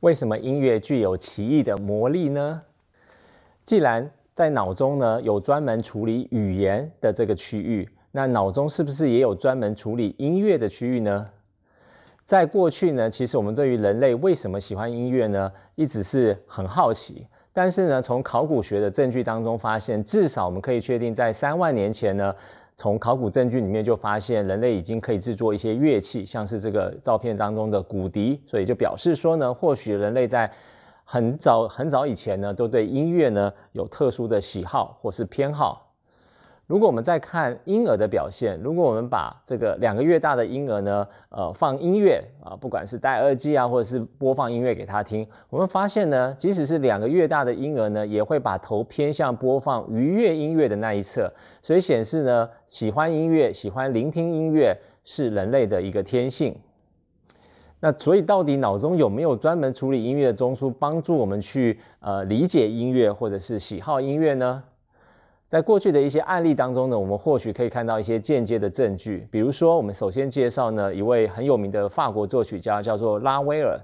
为什么音乐具有奇异的魔力呢？既然在脑中呢有专门处理语言的这个区域，那脑中是不是也有专门处理音乐的区域呢？在过去呢，其实我们对于人类为什么喜欢音乐呢，一直是很好奇。但是呢，从考古学的证据当中发现，至少我们可以确定，在三万年前呢。从考古证据里面就发现，人类已经可以制作一些乐器，像是这个照片当中的骨笛，所以就表示说呢，或许人类在很早很早以前呢，都对音乐呢有特殊的喜好或是偏好。如果我们在看婴儿的表现，如果我们把这个两个月大的婴儿呢，呃，放音乐啊，不管是戴耳机啊，或者是播放音乐给他听，我们发现呢，即使是两个月大的婴儿呢，也会把头偏向播放愉悦音乐的那一侧，所以显示呢，喜欢音乐、喜欢聆听音乐是人类的一个天性。那所以到底脑中有没有专门处理音乐的中枢，帮助我们去呃理解音乐或者是喜好音乐呢？在过去的一些案例当中呢，我们或许可以看到一些间接的证据。比如说，我们首先介绍呢一位很有名的法国作曲家，叫做拉威尔。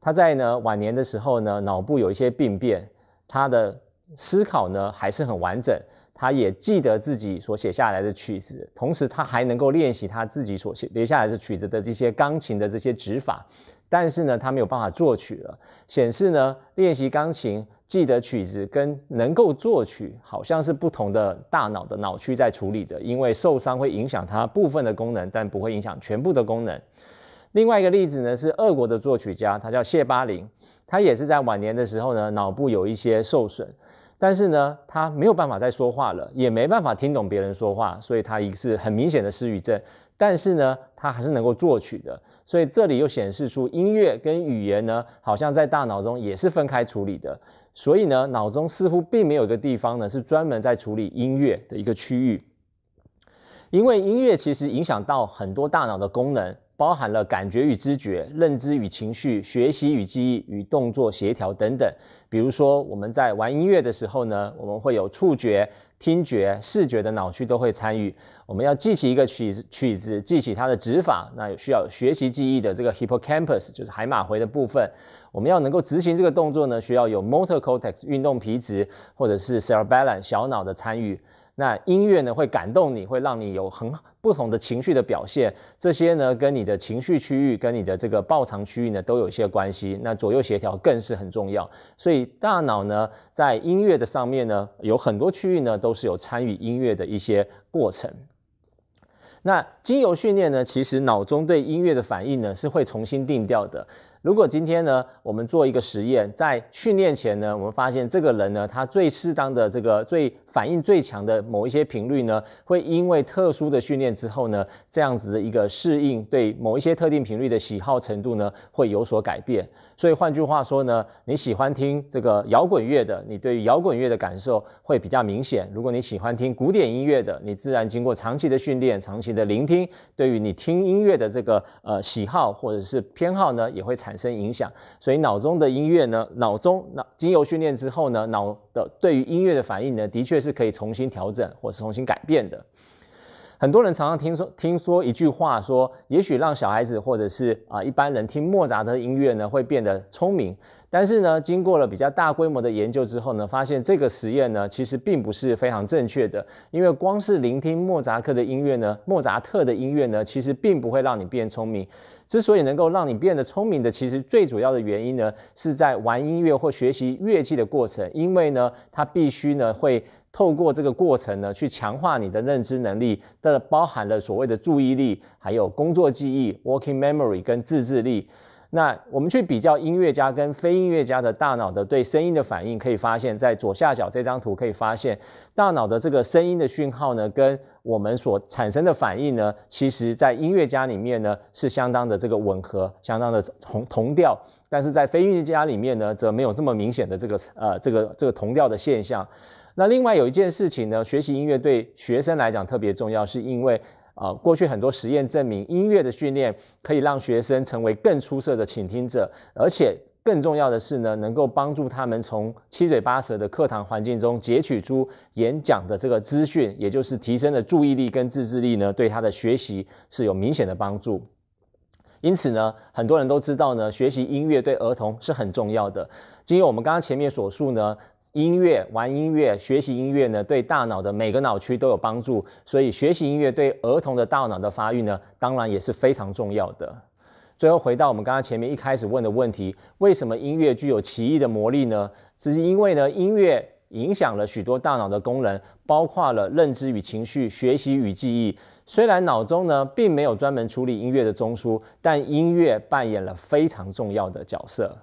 他在呢晚年的时候呢，脑部有一些病变，他的思考呢还是很完整。他也记得自己所写下来的曲子，同时他还能够练习他自己所写留下来的曲子的这些钢琴的这些指法。但是呢，他没有办法作曲了，显示呢练习钢琴。记得曲子跟能够作曲，好像是不同的大脑的脑区在处理的，因为受伤会影响它部分的功能，但不会影响全部的功能。另外一个例子呢，是俄国的作曲家，他叫谢巴林，他也是在晚年的时候呢，脑部有一些受损。但是呢，他没有办法再说话了，也没办法听懂别人说话，所以他一个是很明显的失语症。但是呢，他还是能够作曲的，所以这里又显示出音乐跟语言呢，好像在大脑中也是分开处理的。所以呢，脑中似乎并没有一个地方呢，是专门在处理音乐的一个区域，因为音乐其实影响到很多大脑的功能。包含了感觉与知觉、认知与情绪、学习与记忆与动作协调等等。比如说，我们在玩音乐的时候呢，我们会有触觉、听觉、视觉的脑区都会参与。我们要记起一个曲曲子，记起它的指法，那有需要学习记忆的这个 hippocampus 就是海马回的部分。我们要能够执行这个动作呢，需要有 motor cortex 运动皮质或者是 cerebellum 小脑的参与。那音乐呢，会感动你，会让你有很不同的情绪的表现。这些呢，跟你的情绪区域，跟你的这个暴藏区域呢，都有一些关系。那左右协调更是很重要。所以大脑呢，在音乐的上面呢，有很多区域呢，都是有参与音乐的一些过程。那精油训练呢，其实脑中对音乐的反应呢，是会重新定调的。如果今天呢，我们做一个实验，在训练前呢，我们发现这个人呢，他最适当的这个最反应最强的某一些频率呢，会因为特殊的训练之后呢，这样子的一个适应，对某一些特定频率的喜好程度呢，会有所改变。所以换句话说呢，你喜欢听这个摇滚乐的，你对摇滚乐的感受会比较明显。如果你喜欢听古典音乐的，你自然经过长期的训练、长期的聆听，对于你听音乐的这个呃喜好或者是偏好呢，也会产。产生影响，所以脑中的音乐呢？脑中脑经由训练之后呢？脑的对于音乐的反应呢？的确是可以重新调整或是重新改变的。很多人常常听说听说一句话，说也许让小孩子或者是啊一般人听莫扎特音乐呢会变得聪明。但是呢，经过了比较大规模的研究之后呢，发现这个实验呢其实并不是非常正确的。因为光是聆听莫扎特的音乐呢，莫扎特的音乐呢其实并不会让你变聪明。之所以能够让你变得聪明的，其实最主要的原因呢是在玩音乐或学习乐器的过程，因为呢它必须呢会。透过这个过程呢，去强化你的认知能力，的包含了所谓的注意力，还有工作记忆 （working memory） 跟自制力。那我们去比较音乐家跟非音乐家的大脑的对声音的反应，可以发现，在左下角这张图可以发现，大脑的这个声音的讯号呢，跟我们所产生的反应呢，其实在音乐家里面呢是相当的这个吻合，相当的同同调；但是在非音乐家里面呢，则没有这么明显的这个呃这个这个同调的现象。那另外有一件事情呢，学习音乐对学生来讲特别重要，是因为啊，过去很多实验证明，音乐的训练可以让学生成为更出色的倾听者，而且更重要的是呢，能够帮助他们从七嘴八舌的课堂环境中截取出演讲的这个资讯，也就是提升的注意力跟自制力呢，对他的学习是有明显的帮助。因此呢，很多人都知道呢，学习音乐对儿童是很重要的。经于我们刚刚前面所述呢，音乐玩音乐学习音乐呢，对大脑的每个脑区都有帮助。所以学习音乐对儿童的大脑的发育呢，当然也是非常重要的。最后回到我们刚刚前面一开始问的问题，为什么音乐具有奇异的魔力呢？只是因为呢，音乐。影响了许多大脑的功能，包括了认知与情绪、学习与记忆。虽然脑中呢并没有专门处理音乐的中枢，但音乐扮演了非常重要的角色。